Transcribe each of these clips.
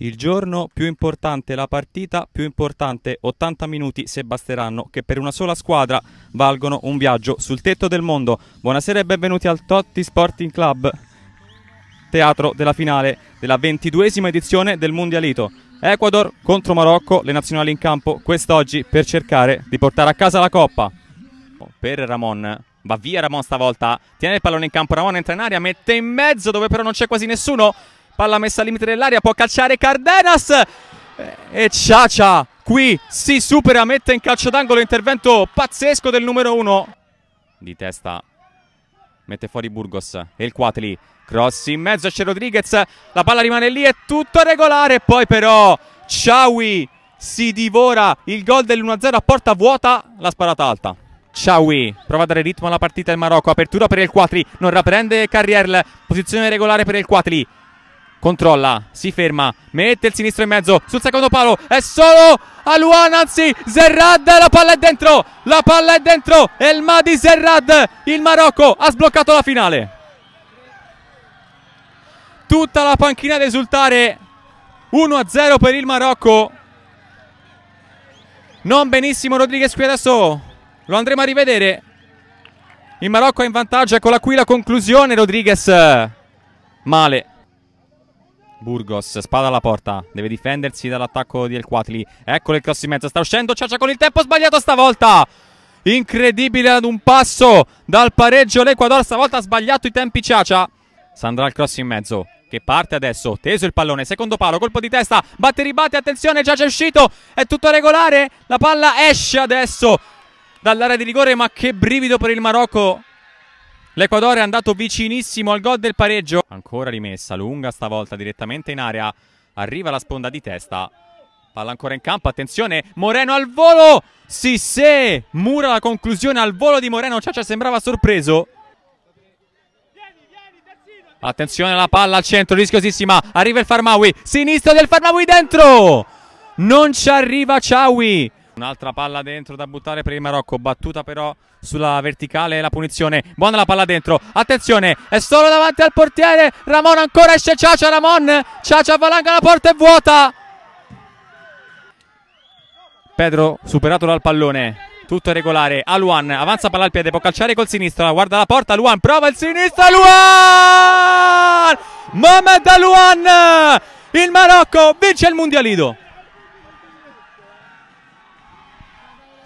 Il giorno più importante, la partita più importante, 80 minuti se basteranno, che per una sola squadra valgono un viaggio sul tetto del mondo. Buonasera e benvenuti al Totti Sporting Club, teatro della finale della ventiduesima edizione del Mundialito. Ecuador contro Marocco, le nazionali in campo quest'oggi per cercare di portare a casa la coppa. Per Ramon, va via Ramon stavolta, tiene il pallone in campo, Ramon entra in aria, mette in mezzo dove però non c'è quasi nessuno, Palla messa al limite dell'aria, può calciare Cardenas. Eh, e Ciacia qui si supera, mette in calcio d'angolo, intervento pazzesco del numero 1. Di testa mette fuori Burgos e il Quatli. Cross in mezzo, c'è Rodriguez, la palla rimane lì, è tutto regolare. Poi però Ciawi si divora il gol dell'1-0 a porta vuota, la sparata alta. Ciawi prova a dare ritmo alla partita il Marocco, apertura per il Quatli, non rapprende Carriel, posizione regolare per il Quatli controlla, si ferma, mette il sinistro in mezzo sul secondo palo, è solo Aluan, anzi Zerrad, la palla è dentro, la palla è dentro, El Madi Zerrad, il Marocco ha sbloccato la finale. Tutta la panchina ad esultare, 1-0 per il Marocco. Non benissimo Rodriguez qui adesso, lo andremo a rivedere. Il Marocco è in vantaggio, eccola qui la conclusione, Rodriguez male. Burgos, spada alla porta, deve difendersi dall'attacco di El Quatli. Eccolo il cross in mezzo, sta uscendo Ciaccia con il tempo sbagliato stavolta. Incredibile ad un passo dal pareggio l'Equador, stavolta ha sbagliato i tempi Ciaccia. Sandra il cross in mezzo, che parte adesso, teso il pallone, secondo palo, colpo di testa, batte ribatte attenzione, Ciaccia è uscito, è tutto regolare, la palla esce adesso dall'area di rigore, ma che brivido per il Marocco L'Equador è andato vicinissimo al gol del pareggio. Ancora rimessa, lunga stavolta direttamente in area. Arriva la sponda di testa. Palla ancora in campo, attenzione, Moreno al volo! Sì, sì! Mura la conclusione al volo di Moreno, Ciaccia sembrava sorpreso. Attenzione la palla al centro, rischiosissima. Arriva il Farmawi, sinistro del Farmawi dentro! Non ci arriva Ciawi. Un'altra palla dentro da buttare per il Marocco, battuta però sulla verticale la punizione. Buona la palla dentro, attenzione, è solo davanti al portiere. Ramon ancora esce Ciacia, Ramon, Ciacia valanga la porta è vuota. Pedro superato dal pallone, tutto regolare. Aluan avanza palla al piede, può calciare col sinistro, guarda la porta, Aluan prova il sinistro, Aluan! Mohamed Aluan! Il Marocco vince il Mundialido!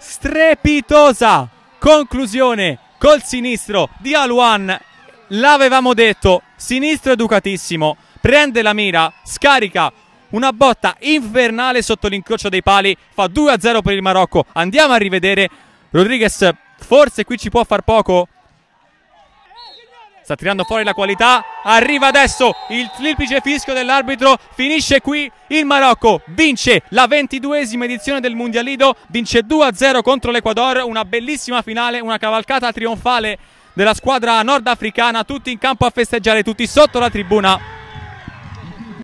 strepitosa conclusione col sinistro di Aluan. L'avevamo detto, sinistro educatissimo, prende la mira, scarica una botta infernale sotto l'incrocio dei pali, fa 2-0 per il Marocco. Andiamo a rivedere Rodriguez, forse qui ci può far poco, sta tirando fuori la qualità, arriva adesso il triplice fischio dell'arbitro, finisce qui il Marocco, vince la ventiduesima edizione del Mundialido, vince 2-0 contro l'Equador, una bellissima finale, una cavalcata trionfale della squadra nordafricana, tutti in campo a festeggiare, tutti sotto la tribuna.